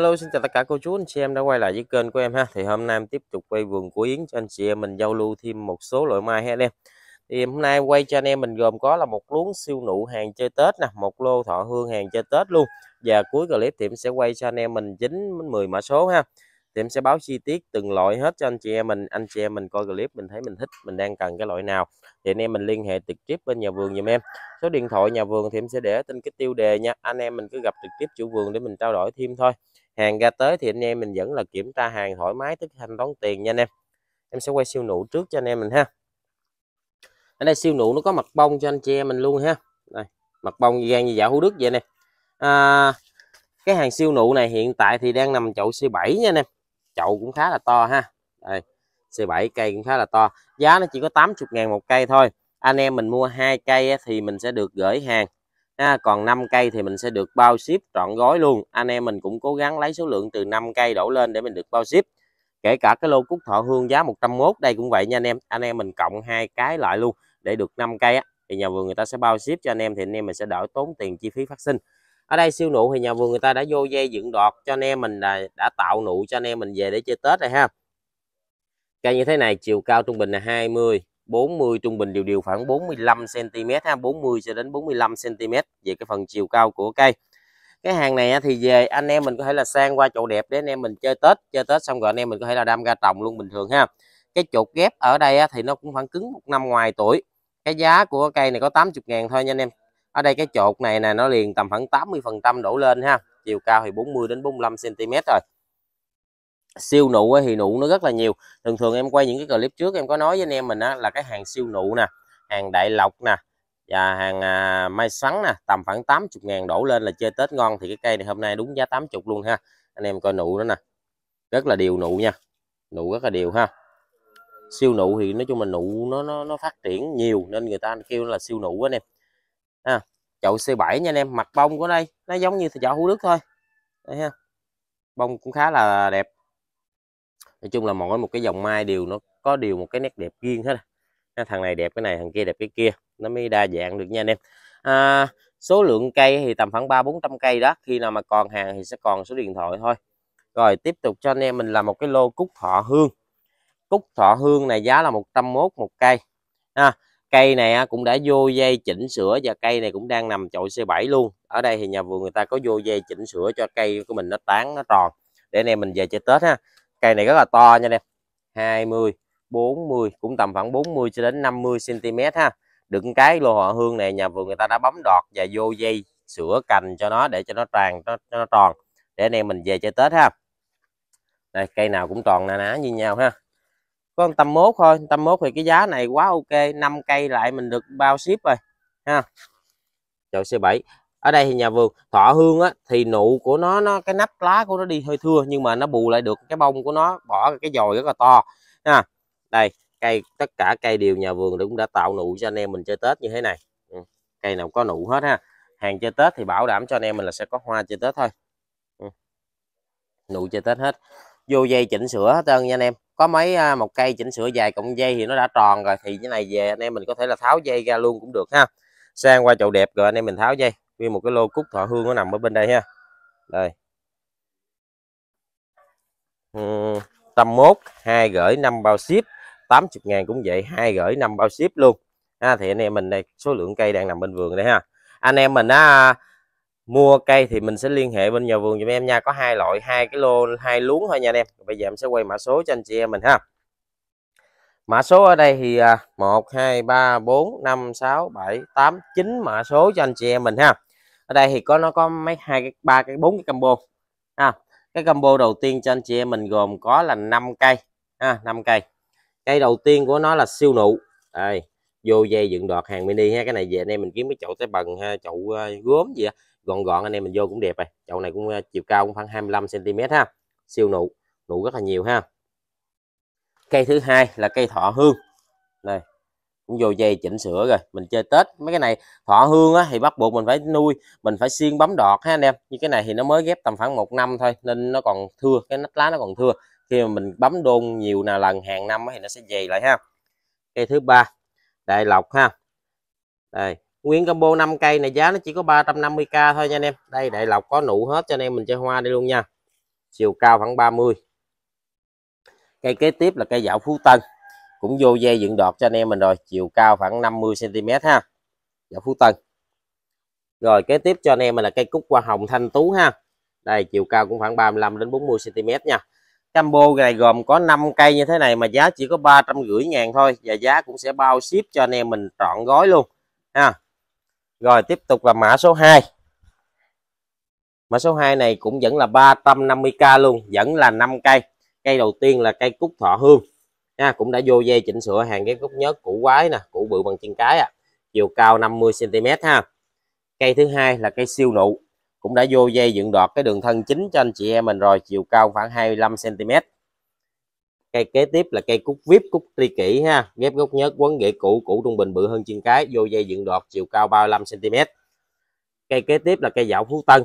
Hello xin chào tất cả cô chú anh chị em đã quay lại với kênh của em ha thì hôm nay em tiếp tục quay vườn của Yến cho anh chị em mình giao lưu thêm một số loại mai ha anh em thì hôm nay quay cho anh em mình gồm có là một luống siêu nụ hàng chơi Tết nè một lô thọ hương hàng chơi Tết luôn và cuối clip thì em sẽ quay cho anh em mình 9 đến 10 mã số ha thì em sẽ báo chi tiết từng loại hết cho anh chị em mình anh chị em mình coi clip mình thấy mình thích mình đang cần cái loại nào thì anh em mình liên hệ trực tiếp bên nhà vườn giùm em số điện thoại nhà vườn thì em sẽ để tên cái tiêu đề nha anh em mình cứ gặp trực tiếp chủ vườn để mình trao đổi thêm thôi hàng ra tới thì anh em mình vẫn là kiểm tra hàng thoải mái tức thanh đóng tiền nha anh em em sẽ quay siêu nụ trước cho anh em mình ha ở đây siêu nụ nó có mặt bông cho anh chị em mình luôn ha đây mặt bông gan như dạ hữu đức vậy nè à, cái hàng siêu nụ này hiện tại thì đang nằm chậu C7 nha anh em chậu cũng khá là to ha đây C7 cây cũng khá là to giá nó chỉ có 80 ngàn một cây thôi anh em mình mua hai cây thì mình sẽ được gửi hàng ha, còn 5 cây thì mình sẽ được bao ship trọn gói luôn anh em mình cũng cố gắng lấy số lượng từ 5 cây đổ lên để mình được bao ship kể cả cái lô cúc thọ hương giá 101 đây cũng vậy nha anh em anh em mình cộng hai cái lại luôn để được 5 cây á thì nhà vườn người ta sẽ bao ship cho anh em thì anh em mình sẽ đỡ tốn tiền chi phí phát sinh ở đây siêu nụ thì nhà vườn người ta đã vô dây dựng đọt cho anh em mình là đã tạo nụ cho anh em mình về để chơi tết rồi ha cây như thế này chiều cao trung bình là 20 40 trung bình đều đều khoảng 45 cm ha, 40 cho đến 45 cm về cái phần chiều cao của cây. Cái hàng này thì về anh em mình có thể là sang qua chỗ đẹp để anh em mình chơi Tết, chơi Tết xong rồi anh em mình có thể là đam ra trồng luôn bình thường ha. Cái chuột ghép ở đây thì nó cũng khoảng cứng một năm ngoài tuổi. Cái giá của cây này có 80 ngàn thôi nha anh em. Ở đây cái chột này nè nó liền tầm khoảng 80% đổ lên ha. Chiều cao thì 40 đến 45 cm rồi siêu nụ thì nụ nó rất là nhiều thường thường em quay những cái clip trước em có nói với anh em mình á, là cái hàng siêu nụ nè hàng đại lộc nè và hàng à, mai sắn nè tầm khoảng 80 ngàn đổ lên là chơi Tết ngon thì cái cây này hôm nay đúng giá 80 luôn ha anh em coi nụ nữa nè rất là đều nụ nha nụ rất là đều ha siêu nụ thì nói chung là nụ nó nó, nó phát triển nhiều nên người ta kêu là siêu nụ anh em ha à, chậu C7 nha anh em mặt bông của đây nó giống như chậu Hữu Đức thôi đây ha bông cũng khá là đẹp nói chung là mỗi một cái dòng mai đều nó có điều một cái nét đẹp riêng hết à. thằng này đẹp cái này thằng kia đẹp cái kia nó mới đa dạng được nha anh em à, số lượng cây thì tầm khoảng ba bốn trăm cây đó khi nào mà còn hàng thì sẽ còn số điện thoại thôi rồi tiếp tục cho anh em mình làm một cái lô cúc thọ hương cúc thọ hương này giá là 101 một cây à, cây này cũng đã vô dây chỉnh sửa và cây này cũng đang nằm chậu C7 luôn ở đây thì nhà vườn người ta có vô dây chỉnh sửa cho cây của mình nó tán nó tròn để anh em mình về chơi Tết ha cây này rất là to nha anh em 20 40 cũng tầm khoảng 40 cho đến 50 cm ha đựng cái lô họ hương này nhà vườn người ta đã bấm đọt và vô dây sửa cành cho nó để cho nó tràn cho nó tròn để anh em mình về chơi tết ha đây cây nào cũng tròn nà ná như nhau ha con tầm mốt thôi tầm mốt thì cái giá này quá ok 5 cây lại mình được bao ship rồi ha chậu C7 ở đây thì nhà vườn thọ hương á thì nụ của nó nó cái nắp lá của nó đi hơi thưa nhưng mà nó bù lại được cái bông của nó bỏ cái dồi rất là to ha đây cây tất cả cây đều nhà vườn cũng đã tạo nụ cho anh em mình chơi tết như thế này ừ, cây nào có nụ hết ha hàng chơi tết thì bảo đảm cho anh em mình là sẽ có hoa chơi tết thôi ừ. nụ chơi tết hết vô dây chỉnh sửa hết trơn nha anh em có mấy à, một cây chỉnh sửa dài cộng dây thì nó đã tròn rồi thì cái này về anh em mình có thể là tháo dây ra luôn cũng được ha sang qua chậu đẹp rồi anh em mình tháo dây nguyên một cái lô cúc thọ hương nó nằm ở bên đây ha đây uhm, tầm mốt hai gửi năm bao ship 80 ngàn cũng vậy hai gửi năm bao ship luôn ha, thì anh em mình đây số lượng cây đang nằm bên vườn đây ha anh em mình á mua cây thì mình sẽ liên hệ bên nhà vườn giùm em nha có hai loại hai cái lô hai luống thôi nha anh em bây giờ em sẽ quay mã số cho anh chị em mình ha mã số ở đây thì à, một hai ba bốn năm sáu bảy tám chín mã số cho anh chị em mình ha ở đây thì có nó có mấy hai cái ba cái bốn cái combo à, cái combo đầu tiên cho anh chị em mình gồm có là 5 cây à, 5 cây cây đầu tiên của nó là siêu nụ đây vô dây dựng đọt hàng mini ha cái này về anh em mình kiếm cái chậu tới bần ha chậu uh, gốm gì đó. gọn gọn anh em mình vô cũng đẹp rồi chậu này cũng uh, chiều cao cũng khoảng 25 cm ha siêu nụ nụ rất là nhiều ha cây thứ hai là cây thọ hương này cũng vô dây chỉnh sửa rồi mình chơi tết mấy cái này thọ hương á, thì bắt buộc mình phải nuôi mình phải xiên bấm đọt ha anh em như cái này thì nó mới ghép tầm khoảng một năm thôi nên nó còn thưa cái nách lá nó còn thưa khi mà mình bấm đôn nhiều nào lần hàng năm thì nó sẽ dày lại ha cây thứ ba đại lộc ha đây nguyên combo 5 cây này giá nó chỉ có 350k thôi nha anh em đây đại lộc có nụ hết cho anh em mình chơi hoa đi luôn nha chiều cao khoảng 30 cây kế tiếp là cây dạo phú tân cũng vô dây dựng đọt cho anh em mình rồi chiều cao khoảng 50 cm ha dạ Phú Tân rồi kế tiếp cho anh em mình là cây cúc hoa hồng thanh tú ha đây chiều cao cũng khoảng 35 đến 40 cm nha combo này gồm có 5 cây như thế này mà giá chỉ có 350 ngàn thôi và giá cũng sẽ bao ship cho anh em mình trọn gói luôn ha rồi tiếp tục là mã số 2 mã số 2 này cũng vẫn là 350k luôn vẫn là 5 cây cây đầu tiên là cây cúc thọ hương nha cũng đã vô dây chỉnh sửa hàng cái gốc nhớt củ quái nè củ bự bằng chân cái à. chiều cao 50 cm ha cây thứ hai là cây siêu nụ cũng đã vô dây dựng đọt cái đường thân chính cho anh chị em mình rồi chiều cao khoảng 25 cm cây kế tiếp là cây cúc vip cúc tri kỷ ha ghép gốc nhớt quấn rễ cũ củ trung bình bự hơn chân cái vô dây dựng đọt chiều cao 35 cm cây kế tiếp là cây dạo phú tân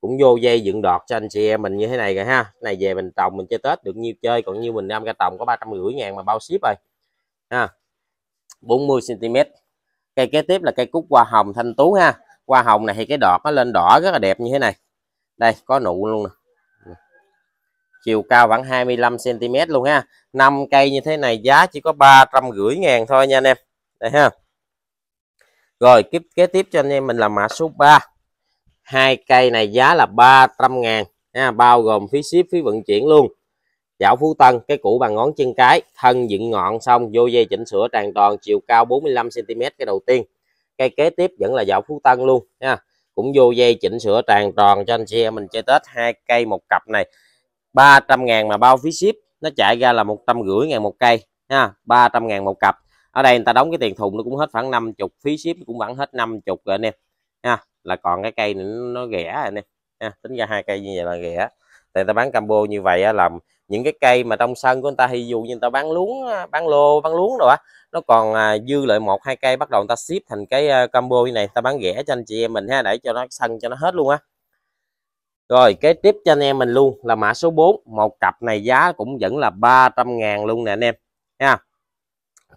cũng vô dây dựng đọt cho anh chị em mình như thế này rồi ha cái này về mình trồng mình chơi tết được nhiêu chơi còn như mình năm ra trồng có ba trăm rưỡi ngàn mà bao ship rồi ha 40 cm cây kế tiếp là cây cúc hoa hồng thanh tú ha hoa hồng này thì cái đọt nó lên đỏ rất là đẹp như thế này đây có nụ luôn nè chiều cao khoảng 25 cm luôn ha 5 cây như thế này giá chỉ có ba trăm rưỡi ngàn thôi nha anh em đây ha rồi kiếp kế tiếp cho anh em mình là mã số 3 hai cây này giá là 300 ngàn nha, bao gồm phí ship phí vận chuyển luôn dạo Phú Tân cái củ bằng ngón chân cái thân dựng ngọn xong vô dây chỉnh sửa tràn toàn chiều cao 45cm cái đầu tiên cây kế tiếp vẫn là dạo Phú Tân luôn nha cũng vô dây chỉnh sửa tràn tròn cho anh chị em mình chơi Tết hai cây một cặp này 300 ngàn mà bao phí ship nó chạy ra là 150 ngàn một cây ha 300 ngàn một cặp ở đây người ta đóng cái tiền thùng nó cũng hết khoảng 50 phí ship cũng vẫn hết 50 rồi anh em ha là còn cái cây này nó rẻ rồi nè ha, tính ra hai cây như vậy là rẻ người ta bán combo như vậy á, là những cái cây mà trong sân của người ta ví dụ như người ta bán luống bán lô bán luống rồi á nó còn à, dư lại một hai cây bắt đầu người ta ship thành cái à, combo như này ta bán rẻ cho anh chị em mình ha để cho nó sân cho nó hết luôn á rồi kế tiếp cho anh em mình luôn là mã số 4 một cặp này giá cũng vẫn là 300 ngàn luôn nè anh em nha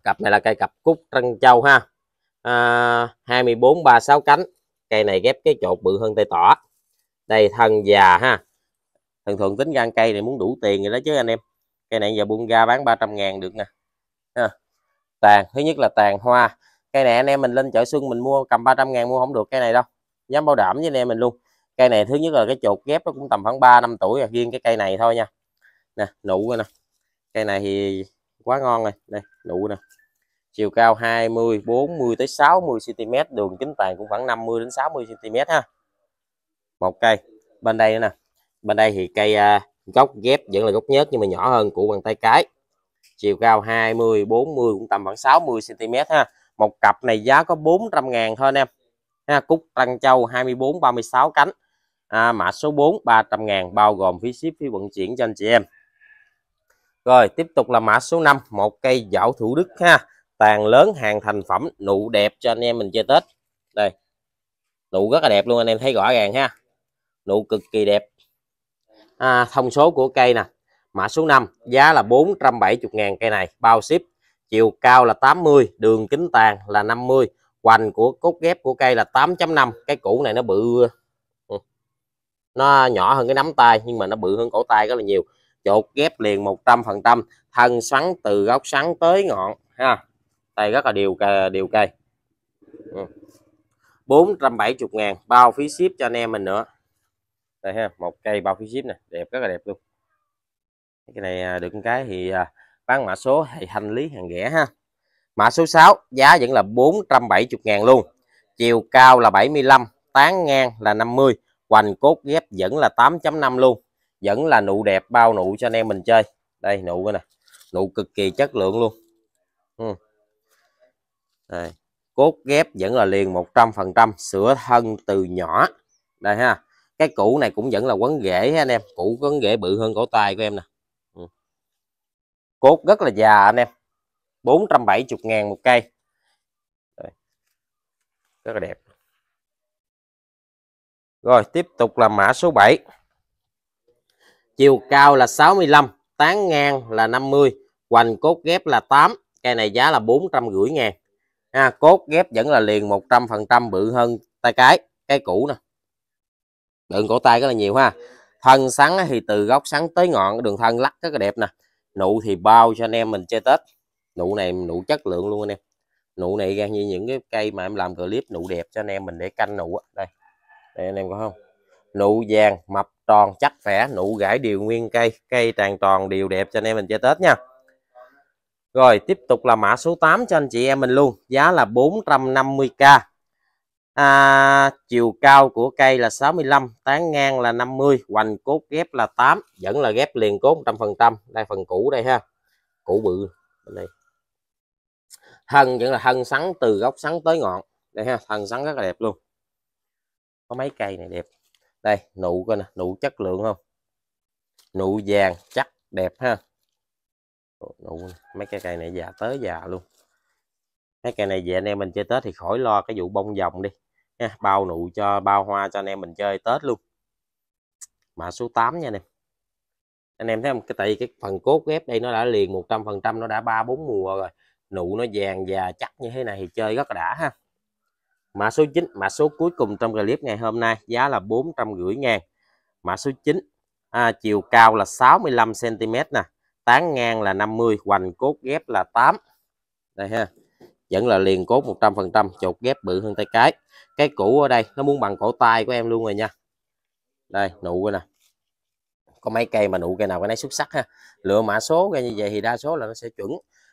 cặp này là cây cặp cúc trân châu ha à, 24 36 cánh cây này ghép cái chột bự hơn tay tỏ đây thân già ha thường thường tính gan cây này muốn đủ tiền rồi đó chứ anh em cây này giờ buông ra bán 300 ngàn được nè ha. tàn thứ nhất là tàn hoa cây này anh em mình lên chợ xuân mình mua cầm 300 ngàn mua không được cây này đâu dám bảo đảm với anh em mình luôn cây này thứ nhất là cái chột ghép nó cũng tầm khoảng 3 năm tuổi rồi à, riêng cái cây này thôi nha nè nụ rồi nè cây này thì quá ngon rồi đây nụ nè chiều cao 20 40 tới 60 cm đường kính tàn cũng khoảng 50 đến 60 cm ha một cây bên đây nè bên đây thì cây à, gốc ghép vẫn là gốc nhớt nhưng mà nhỏ hơn của bàn tay cái chiều cao 20 40 cũng tầm khoảng 60 cm ha một cặp này giá có 400 ngàn thôi em ha cúc trăng châu 24 36 cánh à, mã số 4 300 ngàn bao gồm phí ship phí vận chuyển cho anh chị em rồi tiếp tục là mã số 5 một cây dảo thủ đức ha tàn lớn hàng thành phẩm nụ đẹp cho anh em mình chơi tết đây nụ rất là đẹp luôn anh em thấy rõ ràng ha nụ cực kỳ đẹp à, thông số của cây nè mã số 5 giá là 470 ngàn cây này bao ship chiều cao là 80 đường kính tàn là 50 hoành của cốt ghép của cây là 8.5 cái củ này nó bự ừ. nó nhỏ hơn cái nắm tay nhưng mà nó bự hơn cổ tay rất là nhiều chột ghép liền 100 phần trăm thân xoắn từ góc xoắn tới ngọn ha đây rất là đều đều cây bốn trăm bảy chục ngàn bao phí ship cho anh em mình nữa đây ha một cây bao phí ship nè đẹp rất là đẹp luôn cái này à, được cái thì à, bán mã số thì hành lý hàng rẻ ha mã số 6 giá vẫn là 470 ngàn luôn chiều cao là 75 tán ngang là 50 hoành cốt ghép vẫn là 8.5 luôn vẫn là nụ đẹp bao nụ cho anh em mình chơi đây nụ nè nụ cực kỳ chất lượng luôn ừ đây. cốt ghép vẫn là liền 100% sửa thân từ nhỏ đây ha cái cũ này cũng vẫn là quấn rễ anh em cũ quấn rễ bự hơn cổ tay của em nè ừ. cốt rất là già anh em 470 ngàn một cây Đây. rất là đẹp rồi tiếp tục là mã số 7 chiều cao là 65 tán ngang là 50 hoành cốt ghép là 8 cây này giá là 450 ngàn ha, cốt ghép vẫn là liền 100% bự hơn tay cái cái cũ nè đường cổ tay rất là nhiều ha thân sắn thì từ góc sắn tới ngọn đường thân lắc rất là đẹp nè nụ thì bao cho anh em mình chơi tết nụ này nụ chất lượng luôn anh em nụ này ra như những cái cây mà em làm clip nụ đẹp cho anh em mình để canh nụ đây đây anh em có không nụ vàng mập tròn chắc khỏe nụ gãy đều nguyên cây cây tràn tròn đều đẹp cho anh em mình chơi tết nha rồi tiếp tục là mã số 8 cho anh chị em mình luôn Giá là 450k à, Chiều cao của cây là 65 Tán ngang là 50 Hoành cốt ghép là 8 Vẫn là ghép liền cốt 100% Đây phần cũ đây ha Cũ bự bên đây Thân vẫn là thân sắn từ gốc sắn tới ngọn Đây ha thân sắn rất là đẹp luôn Có mấy cây này đẹp Đây nụ coi nè nụ chất lượng không Nụ vàng chắc đẹp ha nụ mấy cây cây này già tới già luôn mấy cây này về anh em mình chơi tết thì khỏi lo cái vụ bông vòng đi nha bao nụ cho bao hoa cho anh em mình chơi tết luôn mã số 8 nha anh em anh em thấy không cái tại vì cái phần cốt ghép đây nó đã liền một trăm phần trăm nó đã ba bốn mùa rồi nụ nó vàng và chắc như thế này thì chơi rất là đã ha mã số 9 mã số cuối cùng trong clip ngày hôm nay giá là bốn trăm 450 ngàn mã số 9 à, chiều cao là 65 cm nè tán ngang là 50 hoành cốt ghép là 8 đây ha vẫn là liền cốt 100% chột ghép bự hơn tay cái cái cũ ở đây nó muốn bằng cổ tay của em luôn rồi nha đây nụ rồi nè có mấy cây mà nụ cây nào cái nấy xuất sắc ha lựa mã số ra như vậy thì đa số là nó sẽ chuẩn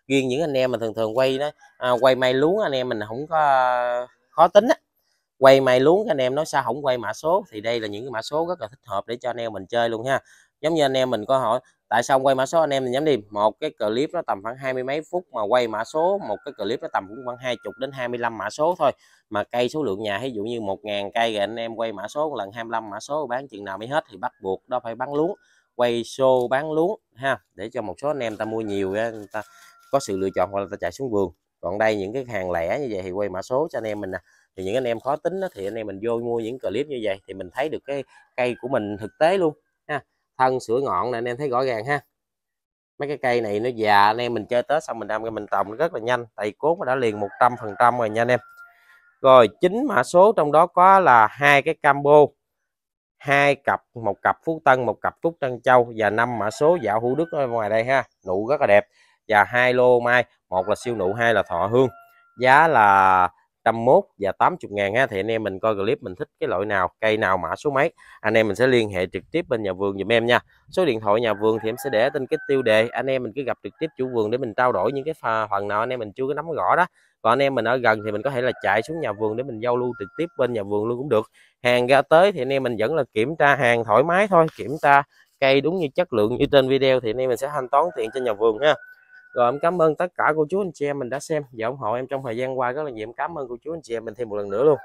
riêng những anh em mà thường thường quay đó à, quay may luống anh em mình không có à, khó tính á quay may luống anh em nói sao không quay mã số thì đây là những cái mã số rất là thích hợp để cho anh em mình chơi luôn ha giống như anh em mình có hỏi tại sao quay mã số anh em thì nhắm đi một cái clip nó tầm khoảng hai mươi mấy phút mà quay mã số một cái clip nó tầm cũng khoảng hai chục đến hai mươi lăm mã số thôi mà cây số lượng nhà ví dụ như một ngàn cây rồi anh em quay mã số một lần lăm mã số bán chừng nào mới hết thì bắt buộc đó phải bán luống quay show bán luống ha để cho một số anh em ta mua nhiều người ta có sự lựa chọn hoặc là ta chạy xuống vườn còn đây những cái hàng lẻ như vậy thì quay mã số cho anh em mình nè thì những anh em khó tính đó, thì anh em mình vô mua những clip như vậy thì mình thấy được cái cây của mình thực tế luôn thân sữa ngọn nè anh em thấy rõ ràng ha mấy cái cây này nó già anh em mình chơi tết xong mình đâm mình trồng rất là nhanh tại cốt nó đã liền 100 phần trăm rồi nha anh em rồi chín mã số trong đó có là hai cái combo hai cặp một cặp phú tân một cặp túc trân châu và năm mã số dạo hữu đức ở ngoài đây ha nụ rất là đẹp và hai lô mai một là siêu nụ hai là thọ hương giá là 101 và 80 ngàn ha thì anh em mình coi clip mình thích cái loại nào cây nào mã số mấy anh em mình sẽ liên hệ trực tiếp bên nhà vườn dùm em nha số điện thoại nhà vườn thì em sẽ để tên cái tiêu đề anh em mình cứ gặp trực tiếp chủ vườn để mình trao đổi những cái phần nào anh em mình chưa có nắm rõ đó còn anh em mình ở gần thì mình có thể là chạy xuống nhà vườn để mình giao lưu trực tiếp bên nhà vườn luôn cũng được hàng ra tới thì anh em mình vẫn là kiểm tra hàng thoải mái thôi kiểm tra cây đúng như chất lượng như trên video thì anh em mình sẽ thanh toán tiền cho nhà vườn ha rồi em cảm ơn tất cả cô chú anh chị em mình đã xem và ủng hộ em trong thời gian qua rất là nhiều em cảm ơn cô chú anh chị em mình thêm một lần nữa luôn